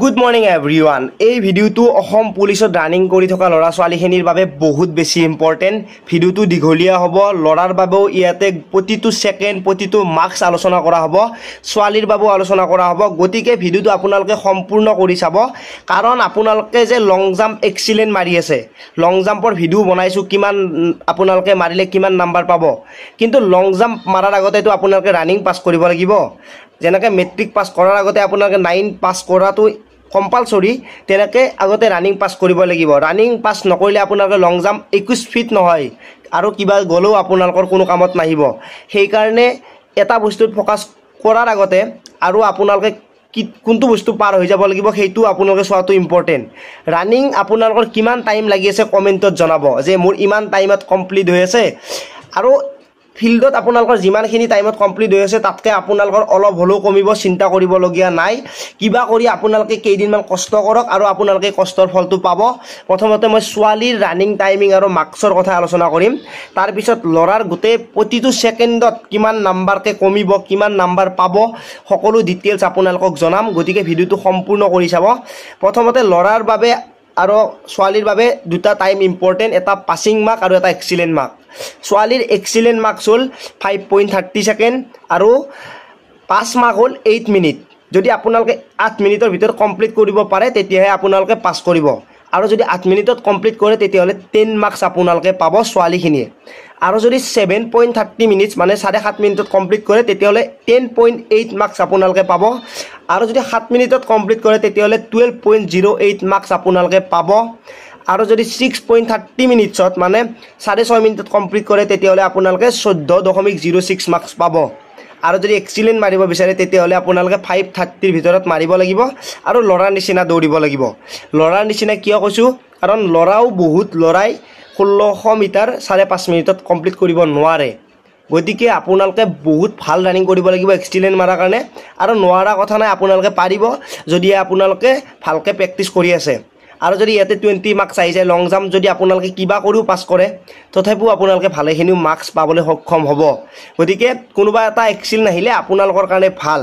good morning এভৰিওৱান এই ভিডিঅ'টো অসম পুলিচত ৰানিং কৰি থকা ল'ৰা ছোৱালীখিনিৰ বাবে বহুত বেছি ইম্পৰ্টেণ্ট ভিডিঅ'টো দীঘলীয়া হ'ব ল'ৰাৰ বাবেও ইয়াতে প্ৰতিটো ছেকেণ্ড প্ৰতিটো মাৰ্কছ আলোচনা কৰা হ'ব ছোৱালীৰ বাবেও আলোচনা কৰা হ'ব গতিকে ভিডিঅ'টো আপোনালোকে সম্পূৰ্ণ কৰি চাব কাৰণ আপোনালোকে যে লং জাম্প এক্সিলেণ্ট মাৰি আছে লং জাম্পৰ ভিডিঅ' বনাইছোঁ কিমান আপোনালোকে মাৰিলে কিমান নাম্বাৰ পাব কিন্তু লং জাম্প মাৰাৰ আগতেতো আপোনালোকে ৰানিং পাছ কৰিব লাগিব যেনেকে মেট্ৰিক পাছ কৰাৰ আগতে আপনাৰ নাইন পাছ কৰাটো কম্পালসৰি তেনেকে আগতে ৰানিং পাছ কৰিব লাগিব ৰানিং পাছ নকৰিলে আপনাৰ লং জাম্প একুশ ফিট নহয় আৰু কিবা গলেও আপোনালোকৰ কোনো কামত নাহিব সেই কাৰণে এটা বস্তুত ফোকাস কৰাৰ আগতে আৰু আপনাৰ কি কোনটো বস্তু পাৰ হৈ যাব লাগিব সেইটো আপোনালোকে চোৱাটো ইম্পৰ্টেণ্ট ৰানিং আপোনালোকৰ কিমান টাইম লাগি আছে কমেণ্টত জনাব যে মোৰ ইমান টাইমত কমপ্লিট হৈ আছে আৰু ফিল্ডত আপোনালোকৰ যিমানখিনি টাইমত কমপ্লিট হৈ আছে তাতকৈ আপোনালোকৰ অলপ হ'লেও কমিব চিন্তা কৰিবলগীয়া নাই কিবা কৰি আপোনালোকে কেইদিনমান কষ্ট কৰক আৰু আপোনালোকে কষ্টৰ ফলটো পাব প্ৰথমতে মই ছোৱালীৰ ৰানিং টাইমিং আৰু মাৰ্কছৰ কথা আলোচনা কৰিম তাৰপিছত ল'ৰাৰ গোটেই প্ৰতিটো ছেকেণ্ডত কিমান নাম্বাৰকৈ কমিব কিমান নাম্বাৰ পাব সকলো ডিটেইলছ আপোনালোকক জনাম গতিকে ভিডিঅ'টো সম্পূৰ্ণ কৰি চাব প্ৰথমতে ল'ৰাৰ বাবে আৰু ছোৱালীৰ বাবে দুটা টাইম ইম্পৰ্টেণ্ট এটা পাছিং মাৰ্ক আৰু এটা এক্সিলেণ্ট মাৰ্ক ছোৱালীৰ এক্সিলেণ্ট মাৰ্কছ হ'ল ফাইভ পইণ্ট থাৰ্টি ছেকেণ্ড আৰু পাঁচ মাৰ্ক হ'ল এইট মিনিট যদি আপোনালোকে আঠ মিনিটৰ ভিতৰত কমপ্লিট কৰিব পাৰে তেতিয়াহে আপোনালোকে পাছ কৰিব আৰু যদি আঠ মিনিটত কমপ্লিট কৰে তেতিয়াহ'লে টেন মাৰ্কছ আপোনালোকে পাব ছোৱালীখিনিয়ে আৰু যদি ছেভেন পইণ্ট থাৰ্টি মিনিটছ মানে চাৰে সাত মিনিটত কমপ্লিট কৰে তেতিয়াহ'লে টেন পইণ্ট এইট মাৰ্কছ আপোনালোকে পাব আৰু যদি সাত মিনিটত কমপ্লিট কৰে তেতিয়াহ'লে twelve point zero' eight marks আপোনালোকে পাব আৰু যদি ছিক্স পইণ্ট থাৰ্টি মিনিটছত মানে চাৰে ছয় মিনিটত কমপ্লিট কৰে তেতিয়াহ'লে আপোনালোকে চৈধ্য দশমিক জিৰ' ছিক্স মাৰ্কছ পাব আৰু যদি এক্সিলেণ্ট মাৰিব বিচাৰে তেতিয়াহ'লে আপোনালোকে ফাইভ থাৰ্টিৰ ভিতৰত মাৰিব লাগিব আৰু ল'ৰাৰ নিচিনা দৌৰিব লাগিব ল'ৰাৰ নিচিনা কিয় কৈছোঁ কাৰণ ল'ৰাও বহুত ল'ৰাই ষোল্লশ মিটাৰ চাৰে পাঁচ মিনিটত কমপ্লিট কৰিব নোৱাৰে গতিকে আপোনালোকে বহুত ভাল ৰানিং কৰিব লাগিব এক্সিলেণ্ট মাৰাৰ কাৰণে আৰু নোৱাৰা কথা নাই আপোনালোকে পাৰিব যদিহে আপোনালোকে ভালকৈ প্ৰেক্টিছ কৰি আছে আৰু যদি ইয়াতে টুৱেণ্টি মাৰ্কছ আহি যায় লং জাম্প যদি আপোনালোকে কিবা কৰিও পাছ কৰে তথাপিও আপোনালোকে ভালেখিনিও মাৰ্কছ পাবলৈ সক্ষম হ'ব গতিকে কোনোবা এটা এক্সিল নাহিলে আপোনালোকৰ কাৰণে ভাল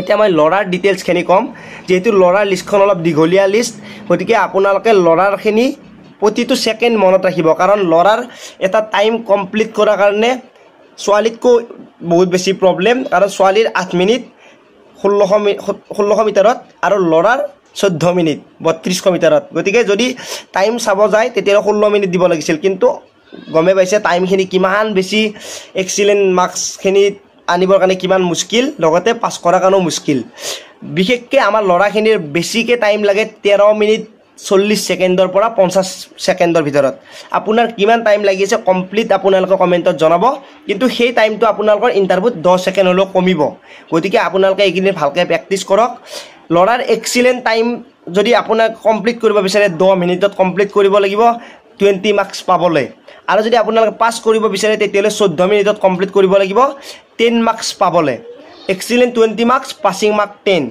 এতিয়া মই ল'ৰাৰ ডিটেইলছখিনি ক'ম যিহেতু ল'ৰাৰ লিষ্টখন অলপ দীঘলীয়া লিষ্ট গতিকে আপোনালোকে ল'ৰাৰখিনি প্ৰতিটো ছেকেণ্ড মনত ৰাখিব কাৰণ ল'ৰাৰ এটা টাইম কমপ্লিট কৰাৰ কাৰণে ছোৱালীতকৈ বহুত বেছি প্ৰব্লেম কাৰণ ছোৱালীৰ আঠ মিনিট ষোল্লশ মি ষোল্লশ মিটাৰত আৰু ল'ৰাৰ চৈধ্য মিনিট বত্ৰিছশ মিটাৰত গতিকে যদি টাইম চাব যায় তেতিয়া ষোল্ল মিনিট দিব লাগিছিল কিন্তু গমেই পাইছে টাইমখিনি কিমান বেছি এক্সিলেণ্ট মাৰ্কছখিনি আনিবৰ কাৰণে কিমান মুস্কিল লগতে পাছ কৰাৰ কাৰণেও মুস্কিল বিশেষকৈ আমাৰ ল'ৰাখিনিৰ বেছিকৈ টাইম লাগে তেৰ মিনিট চল্লিছ ছেকেণ্ডৰ পৰা পঞ্চাছ ছেকেণ্ডৰ ভিতৰত আপোনাৰ কিমান টাইম লাগি আছে কমপ্লিট আপোনালোকে কমেণ্টত জনাব কিন্তু সেই টাইমটো আপোনালোকৰ ইণ্টাৰভিউত দহ ছেকেণ্ড হ'লেও কমিব গতিকে আপোনালোকে এইখিনি ভালকৈ প্ৰেক্টিছ কৰক লৰাৰ এক্সিলেণ্ট টাইম যদি আপোনাক কমপ্লিট কৰিব বিচাৰে দহ মিনিটত কমপ্লিট কৰিব লাগিব টুৱেণ্টি মাৰ্কছ পাবলৈ আৰু যদি আপোনালোকে পাছ কৰিব বিচাৰে তেতিয়াহ'লে চৈধ্য মিনিটত কমপ্লিট কৰিব লাগিব টেন মাৰ্কছ পাবলৈ excellent twenty marks passing mark ten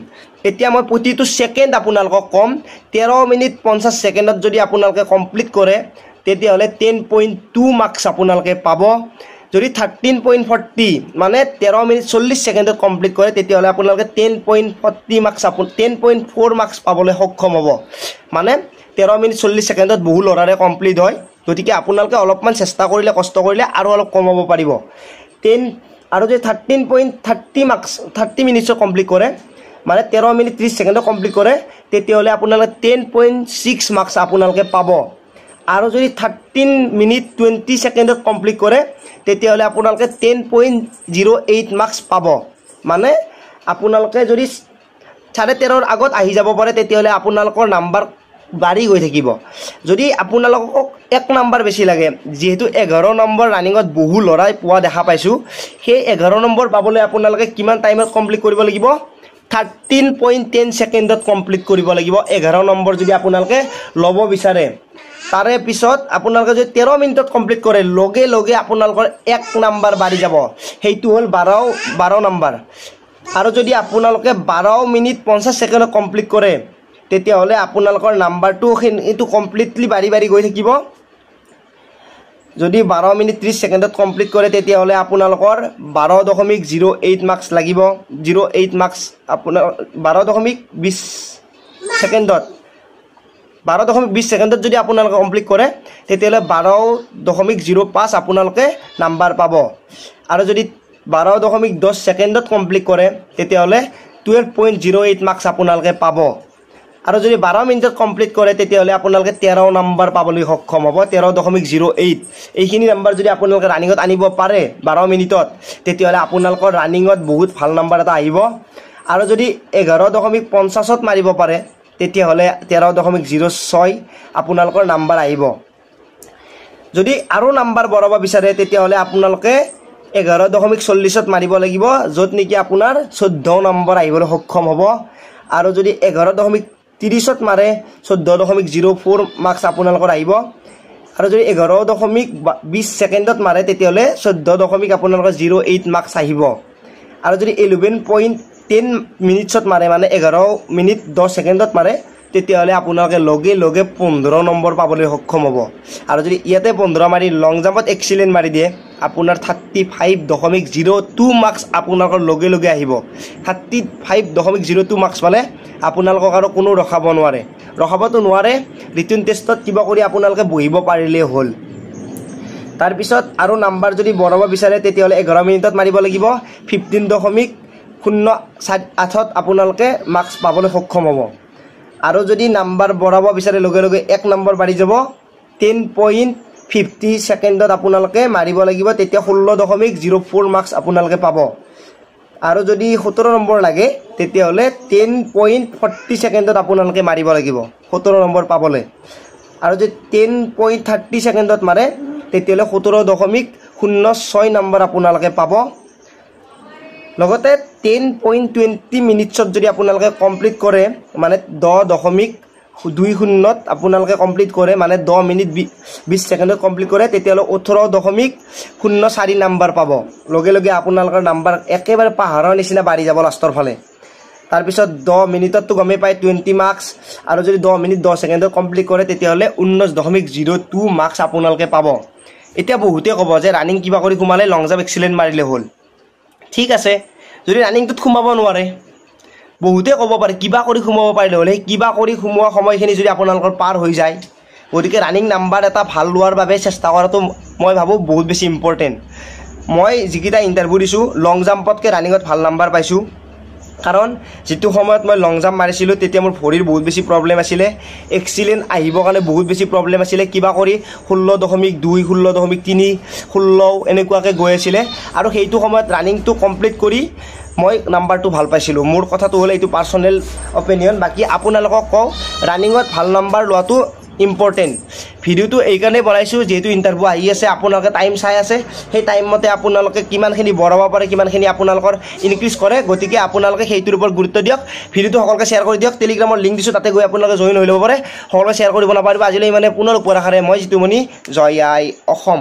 এতিয়া মই প্ৰতিটো ছেকেণ্ড আপোনালোকক ক'ম তেৰ মিনিট পঞ্চাছ ছেকেণ্ডত যদি আপোনালোকে কমপ্লিট কৰে তেতিয়াহ'লে টেন পইণ্ট টু মাৰ্কছ আপোনালোকে পাব যদি থাৰ্টিন পইণ্ট ফৰ্টি মানে তেৰ মিনিট চল্লিছ ছেকেণ্ডত কমপ্লিট কৰে তেতিয়াহ'লে আপোনালোকে টেন পইণ্ট ফৰ্টি মাৰ্কছ আপুনি টেন পইণ্ট ফ'ৰ মাৰ্কছ পাবলৈ সক্ষম হ'ব মানে তেৰ মিনিট চল্লিছ ছেকেণ্ডত বহু ল'ৰাৰে কমপ্লিট হয় গতিকে আপোনালোকে অলপমান চেষ্টা কৰিলে কষ্ট কৰিলে আৰু অলপ কমাব পাৰিব টেন আৰু যদি thirteen point thirty marks thirty মিনিটছত কমপ্লিট কৰে মানে তেৰ মিনিট ত্ৰিছ ছেকেণ্ডত কমপ্লিট কৰে তেতিয়াহ'লে আপোনালোকে টেন পইণ্ট ছিক্স মাৰ্কছ আপোনালোকে পাব আৰু যদি থাৰ্টিন মিনিট টুৱেণ্টি ছেকেণ্ডত কমপ্লিট কৰে তেতিয়াহ'লে আপোনালোকে ten point zero' eight marks পাব মানে আপোনালোকে যদি চাৰে তেৰৰ আগত আহি যাব পাৰে তেতিয়াহ'লে আপোনালোকৰ নাম্বাৰ বাঢ়ি গৈ থাকিব যদি আপোনালোকক এক নম্বৰ বেছি লাগে যিহেতু এঘাৰ নম্বৰ ৰানিঙত বহু ল'ৰাই পোৱা দেখা পাইছোঁ সেই এঘাৰ নম্বৰ পাবলৈ আপোনালোকে কিমান টাইমত কমপ্লিট কৰিব লাগিব থাৰ্টিন পইণ্ট টেন ছেকেণ্ডত কমপ্লিট কৰিব লাগিব এঘাৰ নম্বৰ যদি আপোনালোকে ল'ব বিচাৰে তাৰে পিছত আপোনালোকে যদি তেৰ মিনিটত কমপ্লিট কৰে লগে লগে আপোনালোকৰ এক নম্বৰ বাঢ়ি যাব সেইটো হ'ল বাৰ বাৰ নম্বৰ আৰু যদি আপোনালোকে বাৰ মিনিট পঞ্চাছ ছেকেণ্ডত কমপ্লিট কৰে তেতিয়াহ'লে আপোনালোকৰ নাম্বাৰটো এইটো কমপ্লিটলি বাঢ়ি বাঢ়ি গৈ থাকিব যদি বাৰ মিনিট ত্ৰিছ ছেকেণ্ডত কমপ্লিট কৰে তেতিয়াহ'লে আপোনালোকৰ বাৰ দশমিক জিৰ' এইট মাৰ্কছ লাগিব জিৰ' এইট মাৰ্কছ আপোনাৰ বাৰ দশমিক বিছ ছেকেণ্ডত বাৰ দশমিক বিছ ছেকেণ্ডত যদি আপোনালোকে কমপ্লিট কৰে তেতিয়াহ'লে বাৰ দশমিক জিৰ' পাঁচ আপোনালোকে নাম্বাৰ পাব আৰু যদি বাৰ দশমিক দহ ছেকেণ্ডত কমপ্লিট কৰে তেতিয়াহ'লে twelve point zero' eight marks আপোনালোকে পাব আৰু যদি বাৰ মিনিটত কমপ্লিট কৰে তেতিয়াহ'লে আপোনালোকে তেৰ নাম্বাৰ পাবলৈ সক্ষম হ'ব তেৰ দশমিক জিৰ' এইট এইখিনি নাম্বাৰ যদি আপোনালোকে ৰানিঙত আনিব পাৰে বাৰ মিনিটত তেতিয়াহ'লে আপোনালোকৰ ৰানিঙত বহুত ভাল নম্বৰ এটা আহিব আৰু যদি এঘাৰ দশমিক পঞ্চাছত মাৰিব পাৰে তেতিয়াহ'লে তেৰ দশমিক জিৰ' ছয় আপোনালোকৰ নাম্বাৰ আহিব যদি আৰু নাম্বাৰ বঢ়াব বিচাৰে তেতিয়াহ'লে আপোনালোকে এঘাৰ দশমিক চল্লিছত মাৰিব লাগিব য'ত নেকি আপোনাৰ চৈধ্য নম্বৰ আহিবলৈ সক্ষম হ'ব আৰু যদি এঘাৰ দশমিক ত্ৰিছত মাৰে চৈধ্য দশমিক জিৰ' ফ'ৰ মাৰ্কছ আপোনালোকৰ আহিব আৰু যদি এঘাৰ দশমিক বিছ ছেকেণ্ডত মাৰে তেতিয়াহ'লে চৈধ্য দশমিক আপোনালোকৰ জিৰ' এইট মাৰ্কছ আহিব আৰু যদি ইলেভেন পইণ্ট টেন মিনিটছত মাৰে মানে এঘাৰ মিনিট দহ ছেকেণ্ডত মাৰে তেতিয়াহ'লে আপোনালোকে লগে লগে পোন্ধৰ নম্বৰ পাবলৈ সক্ষম হ'ব আৰু যদি ইয়াতে পোন্ধৰ মাৰি লং জাম্পত এক্সিলেণ্ট মাৰি দিয়ে আপোনাৰ থাৰ্টি ফাইভ দশমিক জিৰ' টু মাৰ্কছ আপোনালোকৰ লগে লগে আহিব থাৰ্টি ফাইভ দশমিক জিৰ' টু মাৰ্কছ পালে আপোনালোকক আৰু কোনো ৰখাব নোৱাৰে ৰখাবতো নোৱাৰে ৰিটাৰ্ণ টেষ্টত কিবা কৰি আপোনালোকে বহিব পাৰিলেই হ'ল তাৰপিছত আৰু নাম্বাৰ যদি বঢ়াব বিচাৰে তেতিয়াহ'লে এঘাৰ মিনিটত মাৰিব লাগিব ফিফটিন দশমিক শূন্য চাৰি আঠত আপোনালোকে মাৰ্কছ পাবলৈ সক্ষম হ'ব আৰু যদি নাম্বাৰ বঢ়াব বিচাৰে লগে লগে এক নম্বৰ বাঢ়ি যাব টেন পইণ্ট ফিফটি ছেকেণ্ডত আপোনালোকে মাৰিব লাগিব তেতিয়া ষোল্ল দশমিক জিৰ' ফ'ৰ মাৰ্কছ আপোনালোকে পাব আৰু যদি সোতৰ নম্বৰ লাগে তেতিয়াহ'লে টেন পইণ্ট ফৰ্টি ছেকেণ্ডত আপোনালোকে মাৰিব লাগিব সোতৰ নম্বৰ পাবলৈ আৰু যদি টেন পইণ্ট থাৰ্টি ছেকেণ্ডত মাৰে তেতিয়াহ'লে সোতৰ দশমিক শূন্য ছয় নম্বৰ আপোনালোকে পাব লগতে টেন পইণ্ট টুৱেণ্টি মিনিটছত যদি আপোনালোকে কমপ্লিট কৰে মানে দহ দশমিক দুই শূন্যত আপোনালোকে কমপ্লিট কৰে মানে দহ মিনিট বিছ ছেকেণ্ডত কমপ্লিট কৰে তেতিয়াহ'লে ওঠৰ দশমিক শূন্য চাৰি নাম্বাৰ পাব লগে লগে আপোনালোকৰ নাম্বাৰ একেবাৰে পাহাৰৰ নিচিনা বাঢ়ি যাব লাষ্টৰ ফালে তাৰপিছত দহ মিনিটততো গমেই পায় টুৱেণ্টি মাৰ্কছ আৰু যদি দহ মিনিট দহ ছেকেণ্ডত কমপ্লিট কৰে তেতিয়াহ'লে ঊনৈছ দশমিক জিৰ' টু মাৰ্কছ আপোনালোকে পাব এতিয়া বহুতেই ক'ব যে ৰানিং কিবা কৰি সোমালে লং জাম্প এক্সিলেণ্ট মাৰিলে হ'ল ঠিক আছে যদি ৰানিংটোত সোমাব নোৱাৰে বহুতেই ক'ব পাৰে কিবা কৰি সোমাব পাৰিলে হ'লে সেই কিবা কৰি সোমোৱা সময়খিনি যদি আপোনালোকৰ পাৰ হৈ যায় গতিকে ৰানিং নাম্বাৰ এটা ভাল লোৱাৰ বাবে চেষ্টা কৰাটো মই ভাবোঁ বহুত বেছি ইম্পৰ্টেণ্ট মই যিকেইটা ইণ্টাৰভিউ দিছোঁ লং জাম্পতকৈ ৰানিঙত ভাল নাম্বাৰ পাইছোঁ কাৰণ যিটো সময়ত মই লং জাম্প মাৰিছিলোঁ তেতিয়া মোৰ ভৰিৰ বহুত বেছি প্ৰব্লেম আছিলে এক্সিডেণ্ট আহিবৰ কাৰণে বহুত বেছি প্ৰব্লেম আছিলে কিবা কৰি ষোল্ল দশমিক দুই ষোল্ল দশমিক তিনি ষোল্ল এনেকুৱাকৈ গৈ আছিলে আৰু সেইটো সময়ত ৰানিংটো কমপ্লিট কৰি মই নাম্বাৰটো ভাল পাইছিলোঁ মোৰ কথাটো হ'ল এইটো পাৰ্চনেল অপিনিয়ন বাকী আপোনালোকক কওঁ ৰানিঙত ভাল নাম্বাৰ লোৱাটো ইম্পৰ্টেণ্ট ভিডিওটো এইকাৰণেই বনাইছোঁ যিহেতু ইণ্টাৰভিউ আহি আছে আপোনালোকে টাইম চাই আছে সেই টাইম মতে আপোনালোকে কিমানখিনি বঢ়াব পাৰে কিমানখিনি আপোনালোকৰ ইনক্ৰিজ কৰে গতিকে আপোনালোকে সেইটোৰ ওপৰত গুৰুত্ব দিয়ক ভিডিঅ'টো সকলোকে শ্বেয়াৰ কৰি দিয়ক টেলিগ্ৰামৰ লিংক দিছোঁ তাতে গৈ আপোনালোকে জইন হৈ ল'ব পাৰে সকলোকে শ্বেয়াৰ কৰিব নাপাৰিব আজিলৈ মানে পুনৰ উপৰাষাৰে মই যিটো মণি জয় আই অসম